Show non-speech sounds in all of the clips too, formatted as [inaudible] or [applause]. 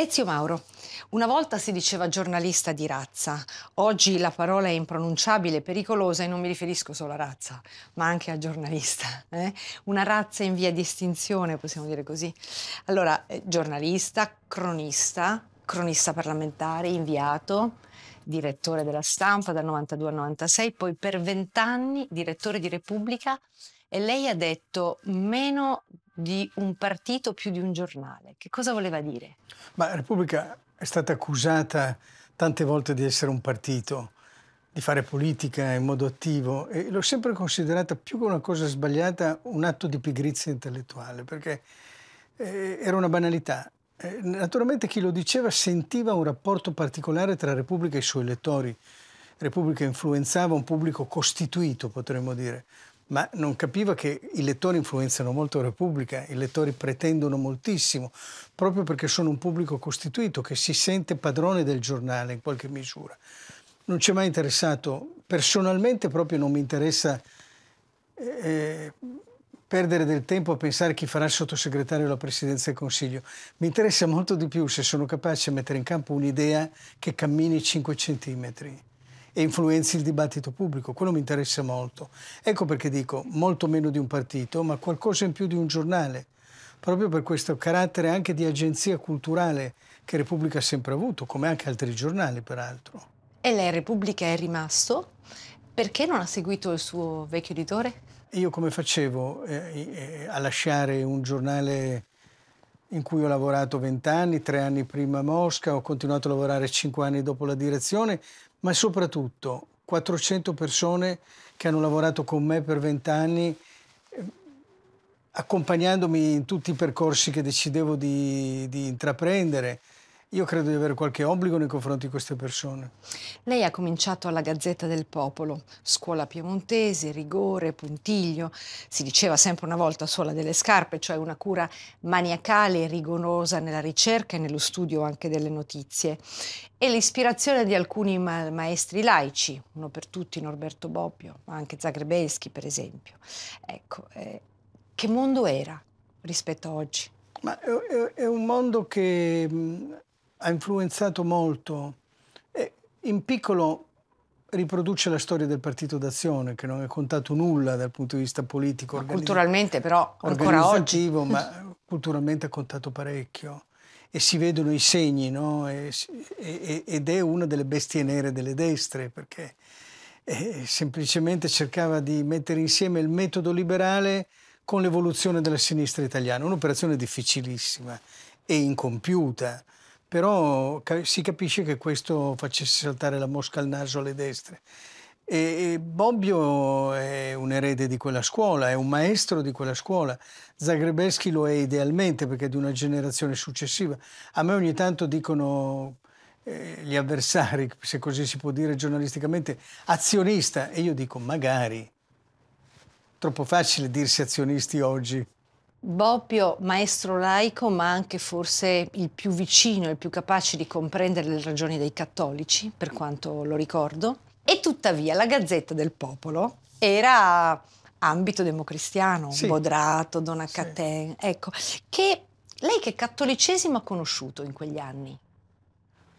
Ezio Mauro. Una volta si diceva giornalista di razza, oggi la parola è impronunciabile, pericolosa e non mi riferisco solo a razza, ma anche a giornalista. [laughs] Eh? Una razza in via di estinzione, possiamo dire così. Allora, eh, giornalista, cronista, cronista parlamentare, inviato, direttore della stampa dal 92 al 96, poi per vent'anni direttore di Repubblica e lei ha detto meno di un partito più di un giornale. Che cosa voleva dire? Ma Repubblica è stata accusata tante volte di essere un partito, di fare politica in modo attivo e l'ho sempre considerata più che una cosa sbagliata un atto di pigrizia intellettuale, perché eh, era una banalità. Eh, naturalmente chi lo diceva sentiva un rapporto particolare tra Repubblica e i suoi lettori. Repubblica influenzava un pubblico costituito, potremmo dire, ma non capiva che i lettori influenzano molto la Repubblica, i lettori pretendono moltissimo, proprio perché sono un pubblico costituito che si sente padrone del giornale in qualche misura. Non ci è mai interessato, personalmente proprio non mi interessa eh, eh perdere del tempo a pensare chi farà il sottosegretario alla presidenza del Consiglio. Mi interessa molto di più se sono capace di mettere in campo un'idea che cammini 5 centimetri e influenzi il dibattito pubblico, quello mi interessa molto. Ecco perché dico molto meno di un partito, ma qualcosa in più di un giornale, proprio per questo carattere anche di agenzia culturale che Repubblica ha sempre avuto, come anche altri giornali peraltro. E lei Repubblica è rimasto? Perché non ha seguito il suo vecchio editore? Io come facevo eh, eh a lasciare un giornale in cui ho lavorato vent'anni, tre anni prima a Mosca, ho continuato a lavorare cinque anni dopo la direzione, ma soprattutto 400 persone che hanno lavorato con me per vent'anni, ehm, accompagnandomi in tutti i percorsi che decidevo di, di intraprendere. Io credo di avere qualche obbligo nei confronti di queste persone. Lei ha cominciato alla Gazzetta del Popolo, scuola piemontese, rigore, puntiglio, si diceva sempre una volta sola delle scarpe, cioè una cura maniacale e rigorosa nella ricerca e nello studio anche delle notizie. E l'ispirazione di alcuni ma maestri laici, uno per tutti Norberto Bobbio, ma anche Zagrebeschi per esempio. Ecco, eh, che mondo era rispetto a oggi? Ma è, è, è un mondo che mm, ha influenzato molto. E in piccolo riproduce la storia del Partito d'Azione, che non è contato nulla dal punto di vista politico. Ma culturalmente però, ancora oggi. ma culturalmente ha contato parecchio. E si vedono i segni, no? e, e, ed è una delle bestie nere delle destre, perché eh, semplicemente cercava di mettere insieme il metodo liberale con l'evoluzione della sinistra italiana. Un'operazione difficilissima e incompiuta però si capisce che questo facesse saltare la mosca al naso alle destre. E, Bobbio è un erede di quella scuola, è un maestro di quella scuola. Zagrebeschi lo è idealmente perché è di una generazione successiva. A me ogni tanto dicono eh, gli avversari, se così si può dire giornalisticamente, azionista. E io dico magari. Troppo facile dirsi azionisti oggi. Boppio, maestro laico, ma anche forse il più vicino, il più capace di comprendere le ragioni dei cattolici, per quanto lo ricordo. E tuttavia la Gazzetta del Popolo era ambito democristiano, sì. Bodrato, Don Acaten, sì. ecco, che lei che cattolicesimo ha conosciuto in quegli anni?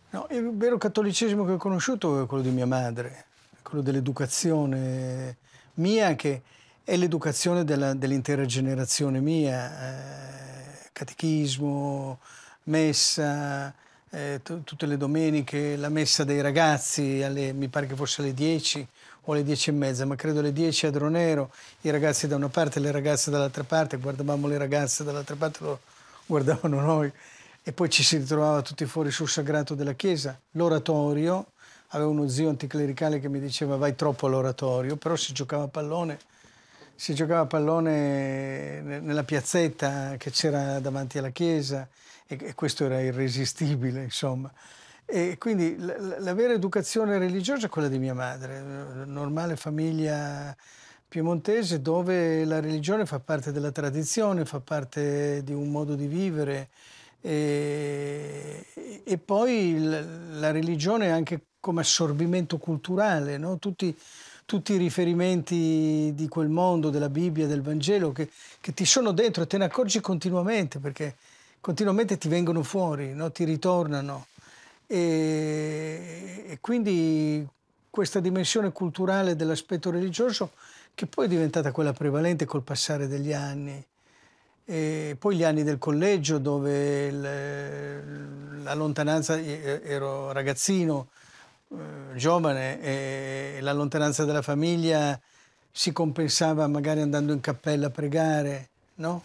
No, il vero cattolicesimo che ho conosciuto è quello di mia madre, quello dell'educazione mia che è l'educazione dell'intera generazione mia, eh, catechismo, messa, eh, tutte le domeniche, la messa dei ragazzi, alle, mi pare che fosse alle 10 o alle 10 e mezza, ma credo alle 10 a Dronero, i ragazzi da una parte e le ragazze dall'altra parte, guardavamo le ragazze dall'altra parte, lo guardavano [laughs] noi, e poi ci si ritrovava tutti fuori sul sagrato della chiesa, l'oratorio, avevo uno zio anticlericale che mi diceva vai troppo all'oratorio, però si giocava a pallone, si giocava a pallone eh, nella piazzetta che c'era davanti alla chiesa e, questo era irresistibile, insomma. E quindi la, la vera educazione religiosa è quella di mia madre, normale famiglia piemontese dove la religione fa parte della tradizione, fa parte di un modo di vivere e, e poi la, la religione anche come assorbimento culturale, no? Tutti, tutti i riferimenti di quel mondo, della Bibbia, del Vangelo, che, che ti sono dentro e te ne accorgi continuamente, perché continuamente ti vengono fuori, no? ti ritornano. E, e, quindi questa dimensione culturale dell'aspetto religioso, che poi è diventata quella prevalente col passare degli anni, e poi gli anni del collegio dove le, la lontananza, ero ragazzino, eh, giovane e la lontananza della famiglia si compensava magari andando in cappella a pregare, no?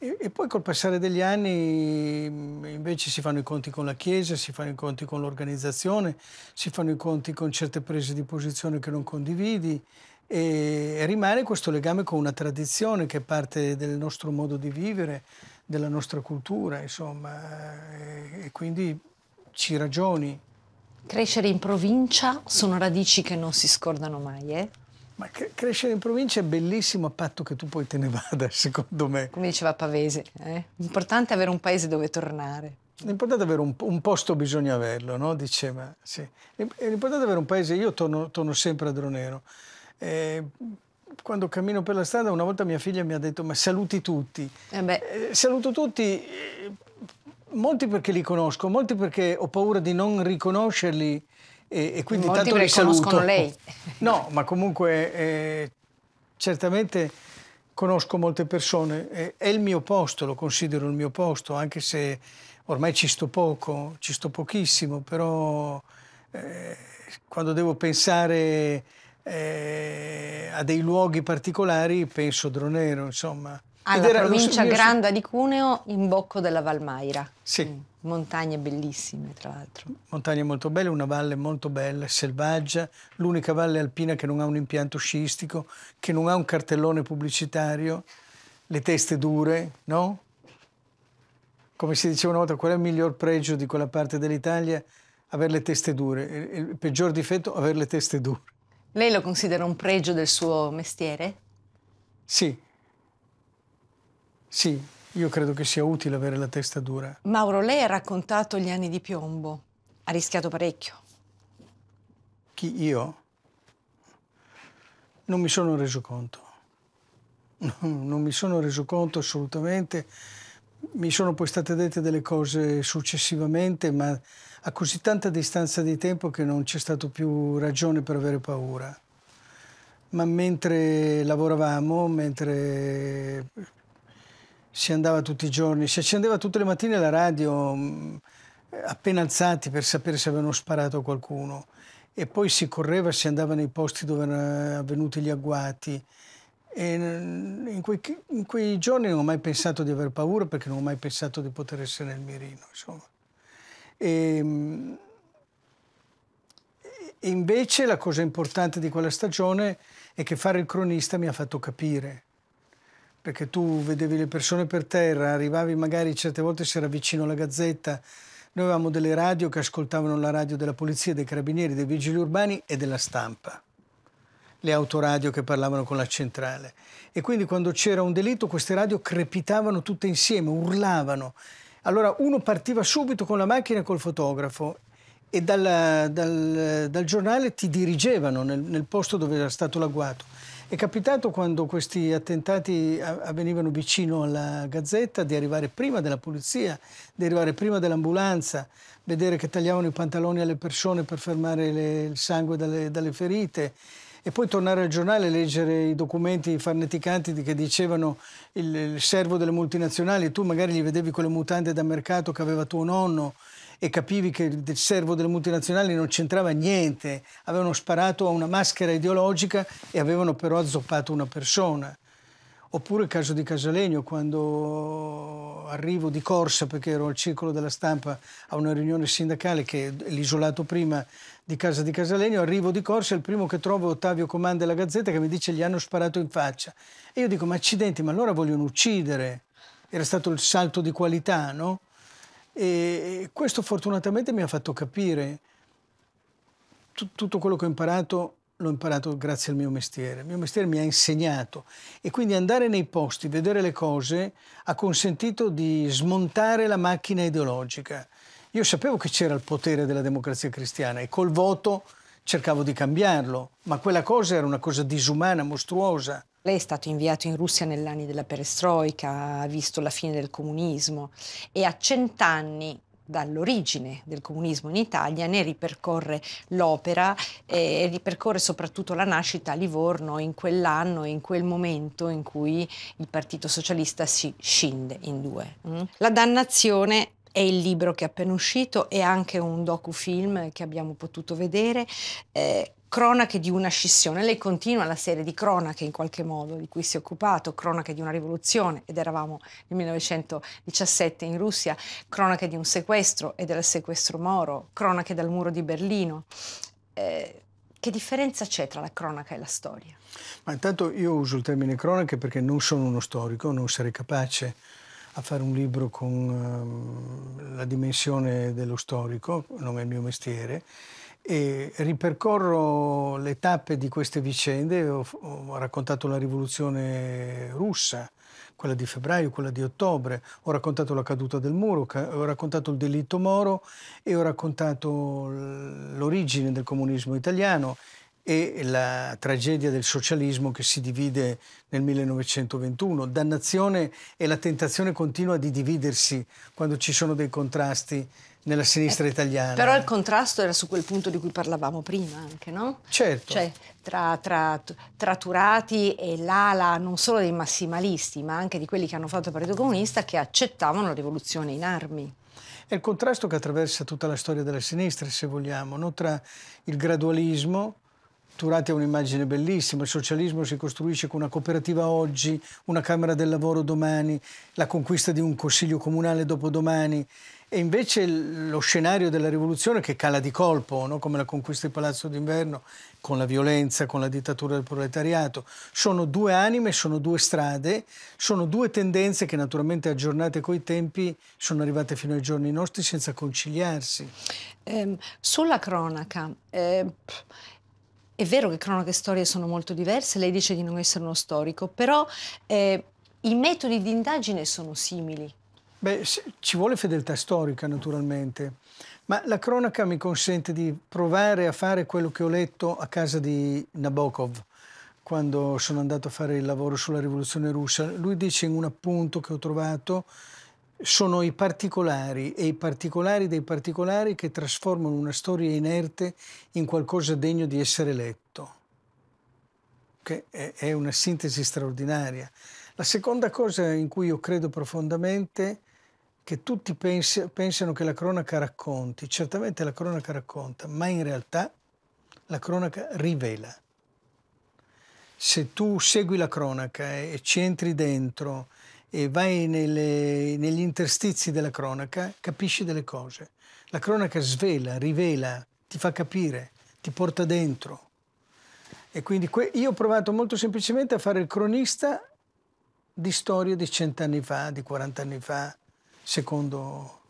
E, e poi col passare degli anni mm, invece si fanno i conti con la Chiesa, si fanno i conti con l'organizzazione, si fanno i conti con certe prese di posizione che non condividi e rimane questo legame con una tradizione che è parte del nostro modo di vivere, della nostra cultura, insomma, e, eh, e quindi ci ragioni Crescere in provincia sono radici che non si scordano mai, eh? Ma crescere in provincia è bellissimo a patto che tu poi te ne vada, [laughs] secondo me. Come diceva Pavese, eh? l'importante è avere un paese dove tornare. L'importante è avere un, un, posto, bisogna averlo, no? Diceva, sì. L'importante è avere un paese, io torno, torno sempre a Dronero. Eh, quando cammino per la strada, una volta mia figlia mi ha detto: Ma saluti tutti. Eh eh, saluto tutti eh, Molti perché li conosco, molti perché ho paura di non riconoscerli e, e quindi molti tanto li saluto. lei. [laughs] No, ma comunque eh, certamente conosco molte persone, eh, è il mio posto, lo considero il mio posto, anche se ormai ci sto poco, ci sto pochissimo, però eh, quando devo pensare eh, a dei luoghi particolari penso a Dronero, insomma alla era, provincia so, Granda so... di Cuneo, in bocco della Valmaira. Sì. Mm, montagne bellissime, tra l'altro. Montagne molto belle, una valle molto bella, selvaggia, l'unica valle alpina che non ha un impianto sciistico, che non ha un cartellone pubblicitario, le teste dure, no? Come si diceva una volta, qual è il miglior pregio di quella parte dell'Italia? Avere le teste dure. Il, il peggior difetto, avere le teste dure. Lei lo considera un pregio del suo mestiere? Sì, sì, io credo che sia utile avere la testa dura. Mauro, lei ha raccontato gli anni di piombo. Ha rischiato parecchio. Chi, io? Non mi sono reso conto. non mi sono reso conto assolutamente. Mi sono poi state dette delle cose successivamente, ma a così tanta distanza di tempo che non c'è stato più ragione per avere paura. Ma mentre lavoravamo, mentre si andava tutti i giorni, si accendeva tutte le mattine la radio mm, appena alzati per sapere se avevano sparato a qualcuno e poi si correva, si andava nei posti dove erano avvenuti gli agguati. E in, quei, in quei giorni non ho mai pensato di aver paura perché non ho mai pensato di poter essere nel mirino. Insomma. E, ehm, e invece la cosa importante di quella stagione è che fare il cronista mi ha fatto capire perché tu vedevi le persone per terra, arrivavi magari certe volte si era vicino alla gazzetta, noi avevamo delle radio che ascoltavano la radio della polizia, dei carabinieri, dei vigili urbani e della stampa, le autoradio che parlavano con la centrale. E quindi quando c'era un delitto queste radio crepitavano tutte insieme, urlavano. Allora uno partiva subito con la macchina e col fotografo e dalla, dal, dal, giornale ti dirigevano nel, nel posto dove era stato l'agguato. È capitato quando questi attentati avvenivano vicino alla Gazzetta di arrivare prima della polizia, di arrivare prima dell'ambulanza, vedere che tagliavano i pantaloni alle persone per fermare le, il sangue dalle, dalle, ferite e poi tornare al giornale e leggere i documenti farneticanti che dicevano il, il servo delle multinazionali, tu magari gli vedevi quelle mutande da mercato che aveva tuo nonno, e capivi che il servo delle multinazionali non c'entrava niente, avevano sparato a una maschera ideologica e avevano però azzoppato una persona. Oppure il caso di Casalegno, quando arrivo di corsa perché ero al circolo della stampa a una riunione sindacale che è l'isolato prima di casa di Casalegno, arrivo di corsa e il primo che trovo è Ottavio Comanda della Gazzetta che mi dice gli hanno sparato in faccia. E io dico ma accidenti, ma allora vogliono uccidere. Era stato il salto di qualità, no? E questo fortunatamente mi ha fatto capire tutto quello che ho imparato l'ho imparato grazie al mio mestiere. Il mio mestiere mi ha insegnato e quindi andare nei posti, vedere le cose, ha consentito di smontare la macchina ideologica. Io sapevo che c'era il potere della democrazia cristiana e col voto cercavo di cambiarlo, ma quella cosa era una cosa disumana, mostruosa. Lei è stato inviato in Russia negli della perestroica, ha visto la fine del comunismo e a cent'anni dall'origine del comunismo in Italia, ne ripercorre l'opera e ripercorre soprattutto la nascita a Livorno in quell'anno, in quel momento in cui il Partito Socialista si scinde in due. Mm? La dannazione è il libro che è appena uscito e anche un docufilm che abbiamo potuto vedere. Eh, cronache di una scissione. Lei continua la serie di cronache in qualche modo di cui si è occupato, cronache di una rivoluzione ed eravamo nel 1917 in Russia, cronache di un sequestro e del sequestro Moro, cronache dal muro di Berlino. Eh, che differenza c'è tra la cronaca e la storia? Ma intanto io uso il termine cronache perché non sono uno storico, non sarei capace a fare un libro con um, la dimensione dello storico, non è il mio mestiere e ripercorro le tappe di queste vicende, ho, ho, raccontato la rivoluzione russa, quella di febbraio, quella di ottobre, ho raccontato la caduta del muro, ho raccontato il delitto Moro e ho raccontato l'origine del comunismo italiano e la tragedia del socialismo che si divide nel 1921. Dannazione e la tentazione continua di dividersi quando ci sono dei contrasti nella sinistra eh, italiana. Però il contrasto era su quel punto di cui parlavamo prima anche, no? Certo. Cioè, tra, tra, tra Turati e l'ala non solo dei massimalisti, ma anche di quelli che hanno fatto il Partito Comunista che accettavano la rivoluzione in armi. È il contrasto che attraversa tutta la storia della sinistra, se vogliamo, no? tra il gradualismo, Turati ha un'immagine bellissima, il socialismo si costruisce con una cooperativa oggi, una Camera del Lavoro domani, la conquista di un Consiglio Comunale dopodomani, e invece lo scenario della rivoluzione che cala di colpo, no? come la conquista di Palazzo d'Inverno, con la violenza, con la dittatura del proletariato, sono due anime, sono due strade, sono due tendenze che naturalmente aggiornate coi tempi sono arrivate fino ai giorni nostri senza conciliarsi. Eh, sulla cronaca, eh, è vero che cronaca e storia sono molto diverse, lei dice di non essere uno storico, però eh, i metodi di indagine sono simili. Beh, ci vuole fedeltà storica naturalmente, ma la cronaca mi consente di provare a fare quello che ho letto a casa di Nabokov quando sono andato a fare il lavoro sulla rivoluzione russa. Lui dice in un appunto che ho trovato sono i particolari e i particolari dei particolari che trasformano una storia inerte in qualcosa degno di essere letto, che è una sintesi straordinaria. La seconda cosa in cui io credo profondamente che tutti pensi, pensano che la cronaca racconti. Certamente la cronaca racconta, ma in realtà la cronaca rivela. Se tu segui la cronaca e ci entri dentro e vai nelle, negli interstizi della cronaca, capisci delle cose. La cronaca svela, rivela, ti fa capire, ti porta dentro. E quindi io ho provato molto semplicemente a fare il cronista di storie di cent'anni fa, di 40 anni fa, secondo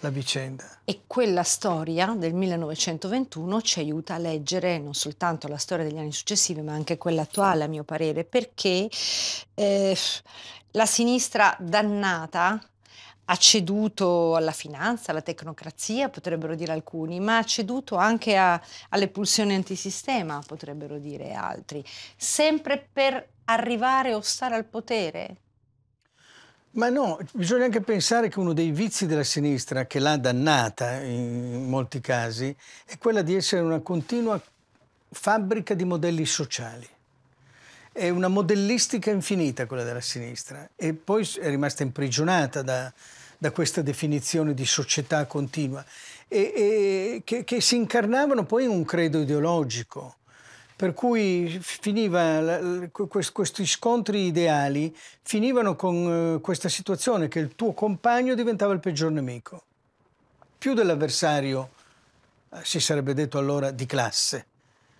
la vicenda. E quella storia del 1921 ci aiuta a leggere non soltanto la storia degli anni successivi, ma anche quella attuale, a mio parere, perché eh, la sinistra dannata ha ceduto alla finanza, alla tecnocrazia, potrebbero dire alcuni, ma ha ceduto anche a, alle pulsioni antisistema, potrebbero dire altri, sempre per arrivare o stare al potere ma no, bisogna anche pensare che uno dei vizi della sinistra, che l'ha dannata in molti casi, è quella di essere una continua fabbrica di modelli sociali. È una modellistica infinita quella della sinistra e poi è rimasta imprigionata da, da questa definizione di società continua e, e che, che si incarnavano poi in un credo ideologico per cui finiva, questi scontri ideali finivano con eh, questa situazione che il tuo compagno diventava il peggior nemico, più dell'avversario, eh, si sarebbe detto allora, di classe,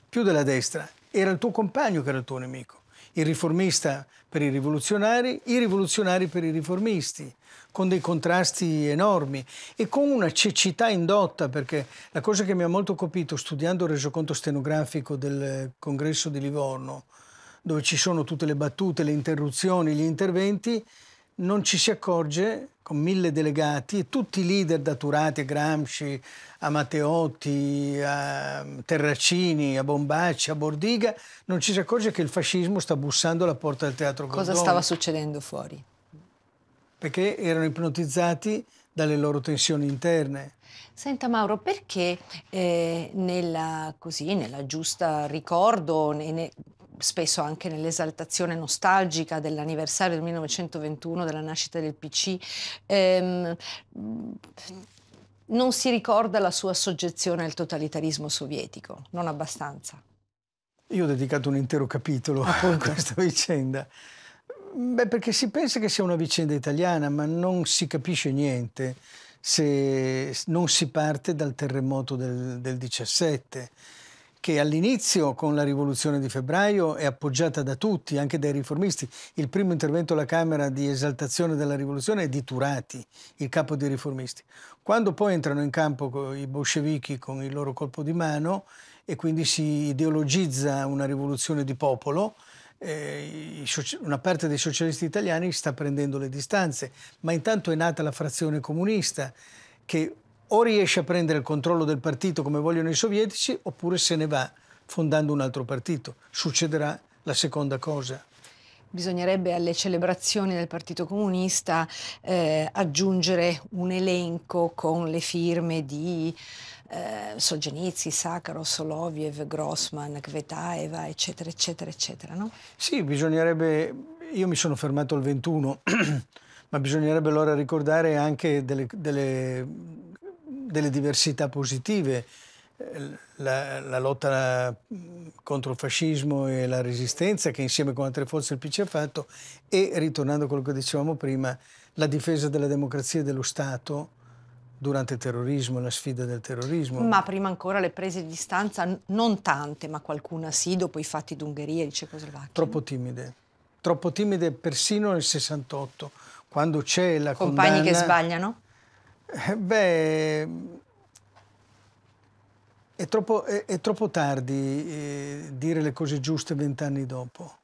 più della destra, era il tuo compagno che era il tuo nemico il riformista per i rivoluzionari, i rivoluzionari per i riformisti, con dei contrasti enormi e con una cecità indotta, perché la cosa che mi ha molto colpito studiando il resoconto stenografico del congresso di Livorno, dove ci sono tutte le battute, le interruzioni, gli interventi, non ci si accorge, con mille delegati e tutti i leader da Turati a Gramsci, a Matteotti, a Terracini, a Bombacci, a Bordiga, non ci si accorge che il fascismo sta bussando alla porta del teatro Cosa Gordone. Cosa stava succedendo fuori? Perché erano ipnotizzati dalle loro tensioni interne. Senta Mauro, perché eh, nella, così, nella giusta ricordo, ne, ne, spesso anche nell'esaltazione nostalgica dell'anniversario del 1921, della nascita del PC, ehm, non si ricorda la sua soggezione al totalitarismo sovietico, non abbastanza. Io ho dedicato un intero capitolo a questa vicenda. Beh, perché si pensa che sia una vicenda italiana, ma non si capisce niente se non si parte dal terremoto del, del 17 che all'inizio con la rivoluzione di febbraio è appoggiata da tutti, anche dai riformisti. Il primo intervento alla Camera di esaltazione della rivoluzione è di Turati, il capo dei riformisti. Quando poi entrano in campo i bolscevichi con il loro colpo di mano e quindi si ideologizza una rivoluzione di popolo, eh, una parte dei socialisti italiani sta prendendo le distanze, ma intanto è nata la frazione comunista che o riesce a prendere il controllo del partito come vogliono i sovietici oppure se ne va fondando un altro partito. Succederà la seconda cosa bisognerebbe alle celebrazioni del Partito Comunista eh, aggiungere un elenco con le firme di eh, Solzhenitsyn, Sakharov, Soloviev, Grossman, Kvetaeva, eccetera, eccetera, eccetera, no? Sì, bisognerebbe... Io mi sono fermato al 21, [clears throat] ma bisognerebbe allora ricordare anche delle, delle delle diversità positive. Eh, la, la, lotta contro il fascismo e la resistenza che insieme con altre forze il PC ha fatto e ritornando a quello che dicevamo prima la difesa della democrazia e dello Stato durante il terrorismo, la sfida del terrorismo. Ma prima ancora le prese di distanza, non tante, ma qualcuna sì, dopo i fatti d'Ungheria e di Cecoslovacchia. Troppo timide, troppo timide persino nel 68, quando c'è la Compagni condanna... Compagni che sbagliano? Eh, beh, è troppo, è, è troppo tardi eh, dire le cose giuste vent'anni dopo.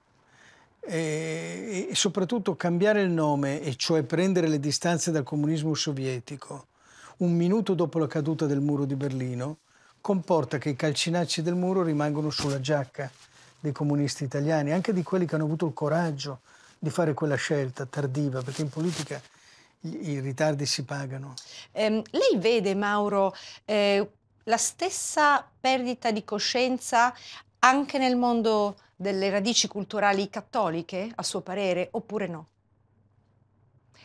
E, e, soprattutto cambiare il nome, e cioè prendere le distanze dal comunismo sovietico, un minuto dopo la caduta del muro di Berlino, comporta che i calcinacci del muro rimangono sulla giacca dei comunisti italiani, anche di quelli che hanno avuto il coraggio di fare quella scelta tardiva, perché in politica i ritardi si pagano. Eh, lei vede, Mauro, eh, la stessa perdita di coscienza anche nel mondo delle radici culturali cattoliche, a suo parere, oppure no?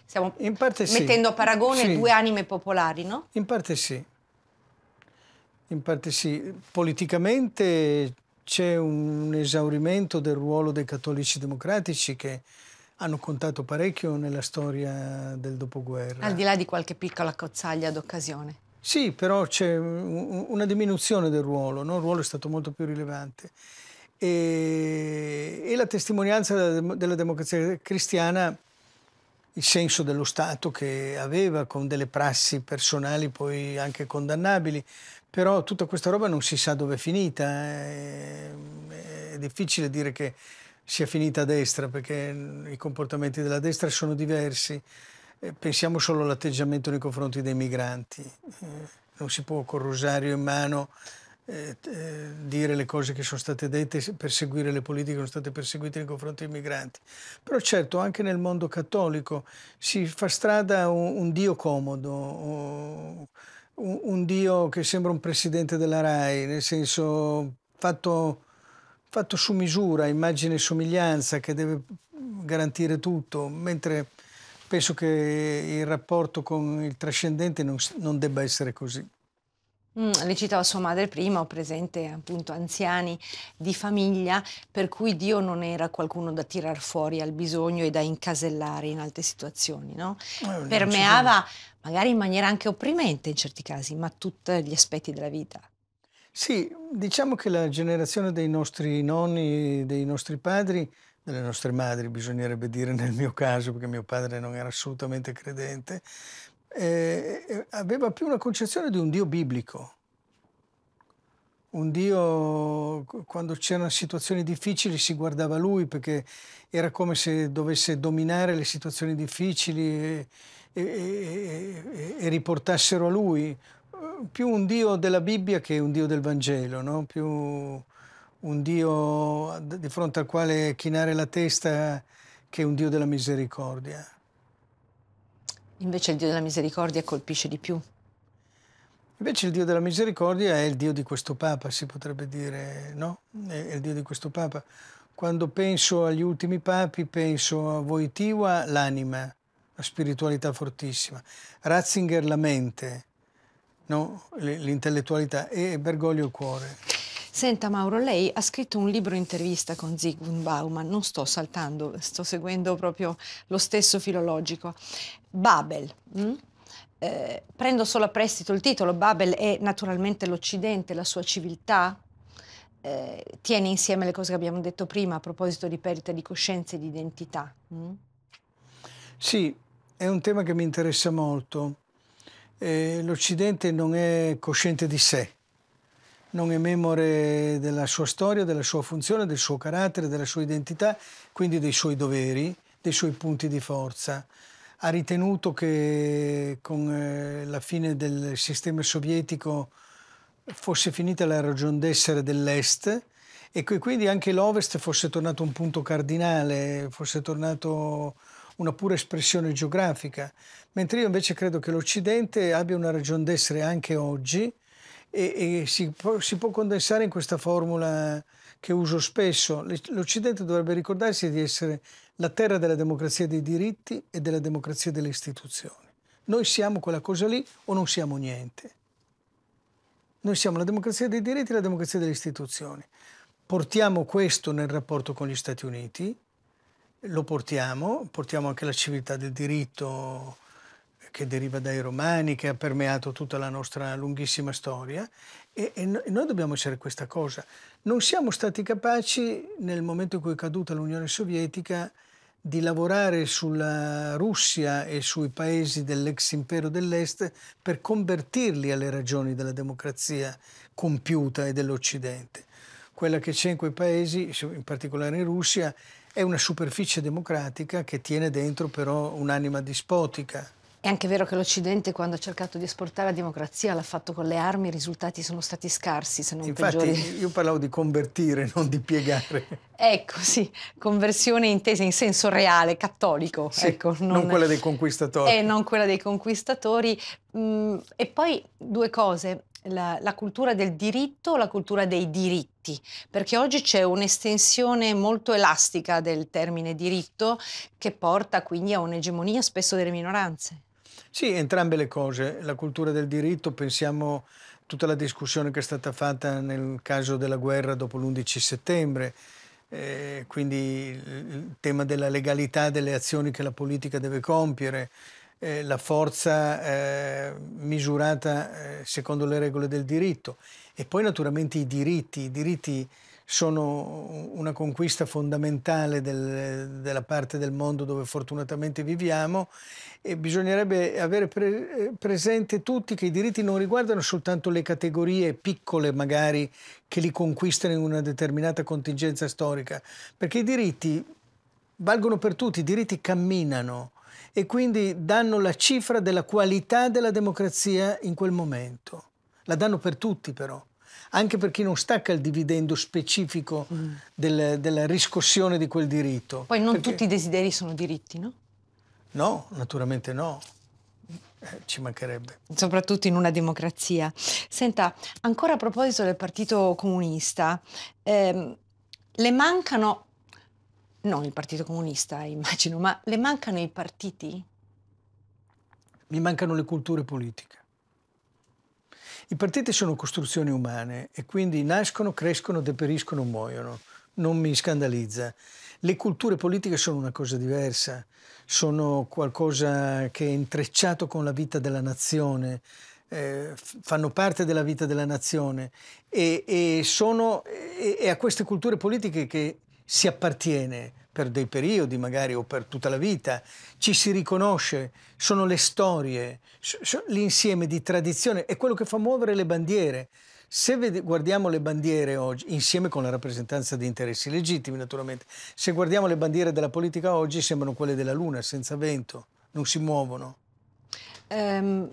Stiamo mettendo sì. a paragone sì. due anime popolari, no? In parte sì. In parte sì. Politicamente c'è un esaurimento del ruolo dei cattolici democratici che hanno contato parecchio nella storia del dopoguerra. Al di là di qualche piccola cozzaglia d'occasione. Sì, però c'è una diminuzione del ruolo, no? il ruolo è stato molto più rilevante. E, e la testimonianza della, democrazia cristiana, il senso dello Stato che aveva, con delle prassi personali poi anche condannabili, però tutta questa roba non si sa dove è finita. Eh, è, è difficile dire che sia finita a destra, perché i comportamenti della destra sono diversi. Eh, pensiamo solo all'atteggiamento nei confronti dei migranti. Eh, non si può con rosario in mano eh, eh, dire le cose che sono state dette, perseguire le politiche che sono state perseguite nei confronti dei migranti. Però certo anche nel mondo cattolico si fa strada un, un Dio comodo, un, un Dio che sembra un presidente della RAI, nel senso fatto fatto su misura, immagine e somiglianza che deve garantire tutto, mentre penso che il rapporto con il trascendente non, non debba essere così. Mm, le citava sua madre prima, ho presente appunto anziani di famiglia per cui Dio non era qualcuno da tirar fuori al bisogno e da incasellare in altre situazioni, no? Eh, Permeava magari in maniera anche opprimente in certi casi, ma tutti gli aspetti della vita. Sì, diciamo che la generazione dei nostri nonni, dei nostri padri, delle nostre madri, bisognerebbe dire nel mio caso, perché mio padre non era assolutamente credente, eh, eh aveva più una concezione di un Dio biblico. Un Dio, quando c'erano situazioni difficili, si guardava a lui perché era come se dovesse dominare le situazioni difficili e, e, e, e riportassero a lui più un Dio della Bibbia che un Dio del Vangelo, no? più un Dio di fronte al quale chinare la testa che un Dio della misericordia. Invece il Dio della misericordia colpisce di più. Invece il Dio della misericordia è il Dio di questo Papa, si potrebbe dire, no? È il Dio di questo Papa. Quando penso agli ultimi papi, penso a Voitiva l'anima, la spiritualità fortissima, Ratzinger la mente, no? l'intellettualità e Bergoglio il cuore. Senta Mauro, lei ha scritto un libro intervista con Zygmunt Bauman, non sto saltando, sto seguendo proprio lo stesso filologico. Babel. Mm? Eh, prendo solo a prestito il titolo, Babel è naturalmente l'Occidente, la sua civiltà, eh, tiene insieme le cose che abbiamo detto prima a proposito di perdita di coscienza e di identità. Mm? Sì, è un tema che mi interessa molto eh, l'Occidente non è cosciente di sé, non è memore della sua storia, della sua funzione, del suo carattere, della sua identità, quindi dei suoi doveri, dei suoi punti di forza. Ha ritenuto che con eh, la fine del sistema sovietico fosse finita la ragion d'essere dell'Est e che quindi anche l'Ovest fosse tornato un punto cardinale, fosse tornato una pura espressione geografica, mentre io invece credo che l'Occidente abbia una ragione d'essere anche oggi e, e si, può, si, può, condensare in questa formula che uso spesso. L'Occidente dovrebbe ricordarsi di essere la terra della democrazia dei diritti e della democrazia delle istituzioni. Noi siamo quella cosa lì o non siamo niente. Noi siamo la democrazia dei diritti e la democrazia delle istituzioni. Portiamo questo nel rapporto con gli Stati Uniti, lo portiamo, portiamo anche la civiltà del diritto che deriva dai romani, che ha permeato tutta la nostra lunghissima storia e, e noi dobbiamo essere questa cosa. Non siamo stati capaci, nel momento in cui è caduta l'Unione Sovietica, di lavorare sulla Russia e sui paesi dell'ex impero dell'Est per convertirli alle ragioni della democrazia compiuta e dell'Occidente. Quella che c'è in quei paesi, in particolare in Russia, è una superficie democratica che tiene dentro però un'anima dispotica. È anche vero che l'Occidente, quando ha cercato di esportare la democrazia, l'ha fatto con le armi, i risultati sono stati scarsi, se non Infatti, peggiori. Io parlavo di convertire, non di piegare. [laughs] ecco, sì, conversione intesa in senso reale, cattolico. Sì, ecco, non, non, quella dei conquistatori. E eh, non quella dei conquistatori. Mm, e poi due cose la, la, cultura del diritto, o la cultura dei diritti, perché oggi c'è un'estensione molto elastica del termine diritto che porta quindi a un'egemonia spesso delle minoranze. Sì, entrambe le cose, la cultura del diritto, pensiamo tutta la discussione che è stata fatta nel caso della guerra dopo l'11 settembre, eh, quindi il tema della legalità delle azioni che la politica deve compiere, eh, la forza eh, misurata eh, secondo le regole del diritto e poi naturalmente i diritti, i diritti sono una conquista fondamentale del, della parte del mondo dove fortunatamente viviamo e bisognerebbe avere pre eh, presente tutti che i diritti non riguardano soltanto le categorie piccole magari che li conquistano in una determinata contingenza storica, perché i diritti valgono per tutti, i diritti camminano e quindi danno la cifra della qualità della democrazia in quel momento. La danno per tutti però, anche per chi non stacca il dividendo specifico mm. del, della riscossione di quel diritto. Poi non Perché... tutti i desideri sono diritti, no? No, naturalmente no. Eh, ci mancherebbe. Soprattutto in una democrazia. Senta, ancora a proposito del Partito Comunista, ehm, le mancano non il Partito Comunista, immagino, ma le mancano i partiti? Mi mancano le culture politiche. I partiti sono costruzioni umane e quindi nascono, crescono, deperiscono, muoiono. Non mi scandalizza. Le culture politiche sono una cosa diversa, sono qualcosa che è intrecciato con la vita della nazione, eh, fanno parte della vita della nazione e, e sono, è a queste culture politiche che si appartiene per dei periodi magari o per tutta la vita, ci si riconosce, sono le storie, l'insieme di tradizione, è quello che fa muovere le bandiere. Se guardiamo le bandiere oggi, insieme con la rappresentanza di interessi legittimi naturalmente, se guardiamo le bandiere della politica oggi sembrano quelle della luna, senza vento, non si muovono. Um,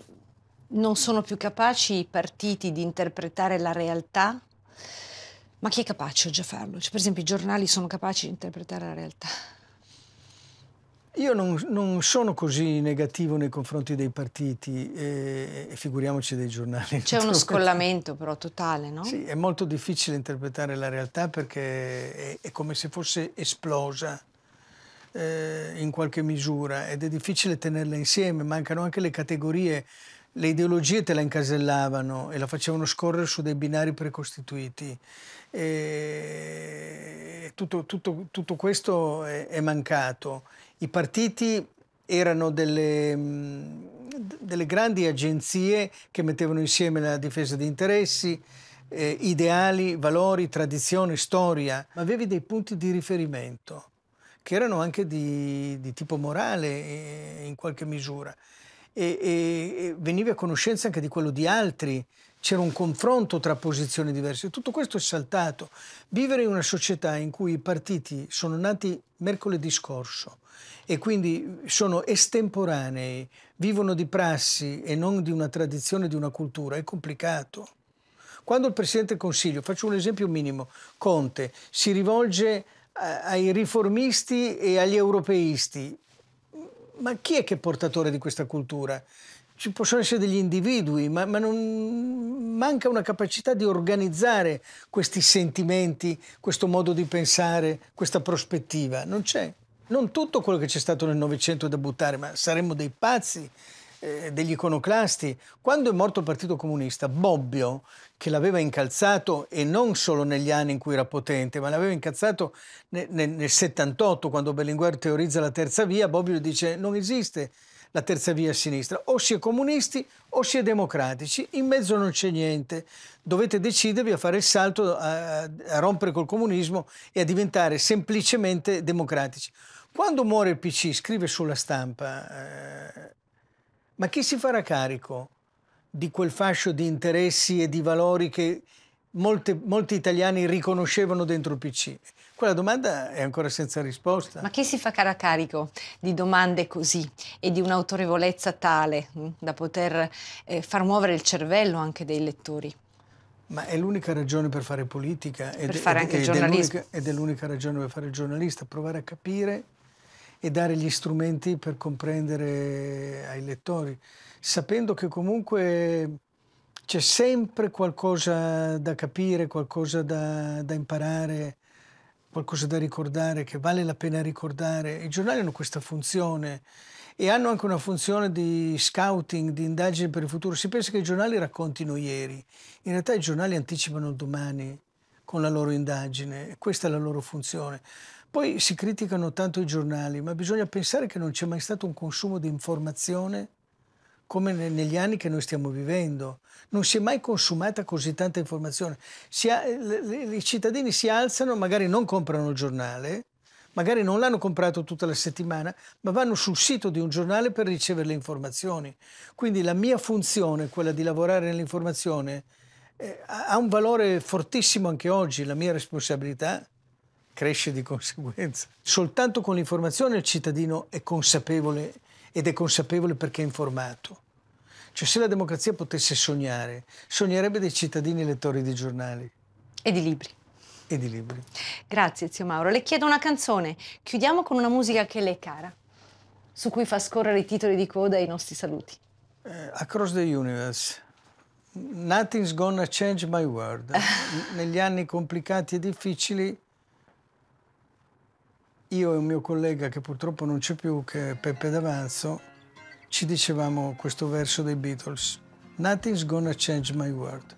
non sono più capaci i partiti di interpretare la realtà ma chi è capace oggi a farlo? Cioè, per esempio i giornali sono capaci di interpretare la realtà. Io non, non, sono così negativo nei confronti dei partiti, e, e figuriamoci dei giornali. C'è uno [laughs] scollamento però totale, no? Sì, è molto difficile interpretare la realtà perché è, è come se fosse esplosa eh, in qualche misura ed è difficile tenerla insieme, mancano anche le categorie, le ideologie te la incasellavano e la facevano scorrere su dei binari precostituiti eh, tutto, tutto, tutto, questo è, è, mancato. I partiti erano delle, mm, delle, grandi agenzie che mettevano insieme la difesa di interessi, eh, ideali, valori, tradizione, storia, ma avevi dei punti di riferimento che erano anche di, di tipo morale eh, in qualche misura. E, e, e, venivi a conoscenza anche di quello di altri, c'era un confronto tra posizioni diverse, tutto questo è saltato. Vivere in una società in cui i partiti sono nati mercoledì scorso e quindi sono estemporanei, vivono di prassi e non di una tradizione, di una cultura, è complicato. Quando il Presidente del Consiglio, faccio un esempio minimo, Conte, si rivolge ai riformisti e agli europeisti, ma chi è che è portatore di questa cultura? ci possono essere degli individui, ma, ma non, manca una capacità di organizzare questi sentimenti, questo modo di pensare, questa prospettiva. Non c'è. Non tutto quello che c'è stato nel Novecento è da buttare, ma saremmo dei pazzi, eh, degli iconoclasti. Quando è morto il Partito Comunista, Bobbio, che l'aveva incalzato e non solo negli anni in cui era potente, ma l'aveva incalzato nel, nel, nel 78, quando Berlinguer teorizza la terza via, Bobbio dice non esiste la terza via a sinistra. O si è comunisti o si è democratici, in mezzo non c'è niente. Dovete decidervi a fare il salto, a, a rompere col comunismo e a diventare semplicemente democratici. Quando muore il PC, scrive sulla stampa, eh, ma chi si farà carico di quel fascio di interessi e di valori che molte, molti italiani riconoscevano dentro il PC? Quella domanda è ancora senza risposta. Ma chi si fa caracarico di domande così e di un'autorevolezza tale mh, mm, da poter eh, far muovere il cervello anche dei lettori? Ma è l'unica ragione per fare politica. Per fare anche ed, giornalismo. Ed è l'unica ragione per fare il giornalista, provare a capire e dare gli strumenti per comprendere ai lettori, sapendo che comunque c'è sempre qualcosa da capire, qualcosa da, da imparare qualcosa da ricordare, che vale la pena ricordare. I giornali hanno questa funzione e hanno anche una funzione di scouting, di indagine per il futuro. Si pensa che i giornali raccontino ieri, in realtà i giornali anticipano domani con la loro indagine, questa è la loro funzione. Poi si criticano tanto i giornali, ma bisogna pensare che non c'è mai stato un consumo di informazione come negli anni che noi stiamo vivendo. Non si è mai consumata così tanta informazione. Ha, eh, I cittadini si alzano, magari non comprano il giornale, magari non l'hanno comprato tutta la settimana, ma vanno sul sito di un giornale per ricevere le informazioni. Quindi la mia funzione, quella di lavorare nell'informazione, eh, ha un valore fortissimo anche oggi, la mia responsabilità cresce di conseguenza. Soltanto con l'informazione il cittadino è consapevole ed è consapevole perché è informato. Cioè se la democrazia potesse sognare, sognerebbe dei cittadini lettori di giornali. E di libri. E di libri. Grazie, zio Mauro. Le chiedo una canzone. Chiudiamo con una musica che le è cara, su cui fa scorrere i titoli di coda e i nostri saluti. Eh, Across the Universe. Nothing's gonna change my world. [laughs] Negli anni complicati e difficili io e un mio collega che purtroppo non c'è più, che è Peppe D'Avanzo, ci dicevamo questo verso dei Beatles. Nothing's gonna change my world.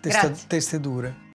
Testa, teste dure.